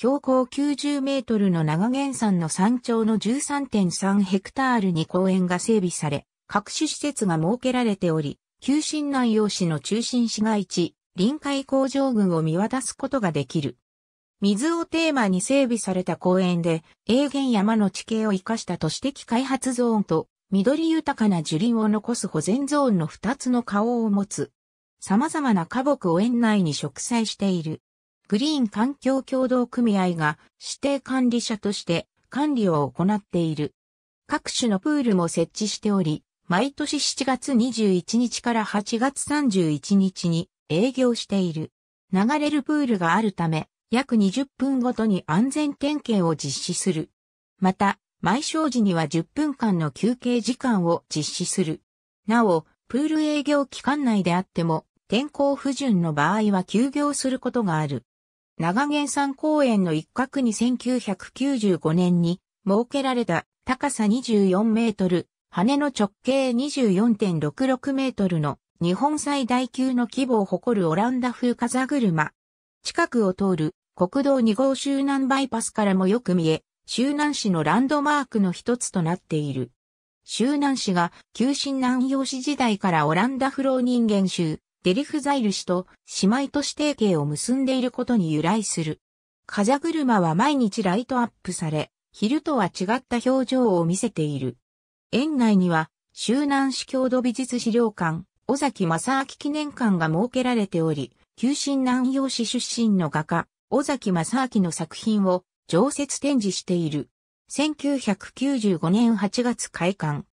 標高90メートルの長原山の山頂の13.3ヘクタールに公園が整備され、各種施設が設けられており、旧新南洋市の中心市街地、臨海工場群を見渡すことができる。水をテーマに整備された公園で、永原山の地形を生かした都市的開発ゾーンと、緑豊かな樹林を残す保全ゾーンの2つの顔を持つ。様々な花木を園内に植栽している。グリーン環境協同組合が指定管理者として管理を行っている。各種のプールも設置しており、毎年7月21日から8月31日に営業している。流れるプールがあるため、約20分ごとに安全点検を実施する。また、毎小時には10分間の休憩時間を実施する。なお、プール営業期間内であっても、天候不順の場合は休業することがある。長源山公園の一角に1995年に設けられた高さ24メートル、羽の直径24.66メートルの日本最大級の規模を誇るオランダ風風車。近くを通る国道2号周南バイパスからもよく見え、周南市のランドマークの一つとなっている。周南市が旧新南洋市時代からオランダ不老人間州、デリフザイル氏と姉妹都市提携を結んでいることに由来する。風車は毎日ライトアップされ、昼とは違った表情を見せている。園内には、周南市郷土美術資料館、尾崎正明記念館が設けられており、旧新南陽市出身の画家、尾崎正明の作品を常設展示している。1995年8月開館。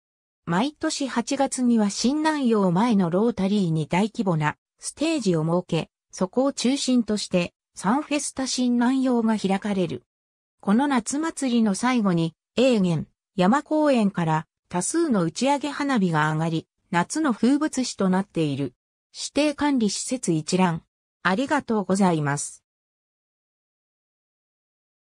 毎年8月には新南洋前のロータリーに大規模なステージを設け、そこを中心としてサンフェスタ新南洋が開かれる。この夏祭りの最後に、永遠、山公園から多数の打ち上げ花火が上がり、夏の風物詩となっている。指定管理施設一覧。ありがとうございます。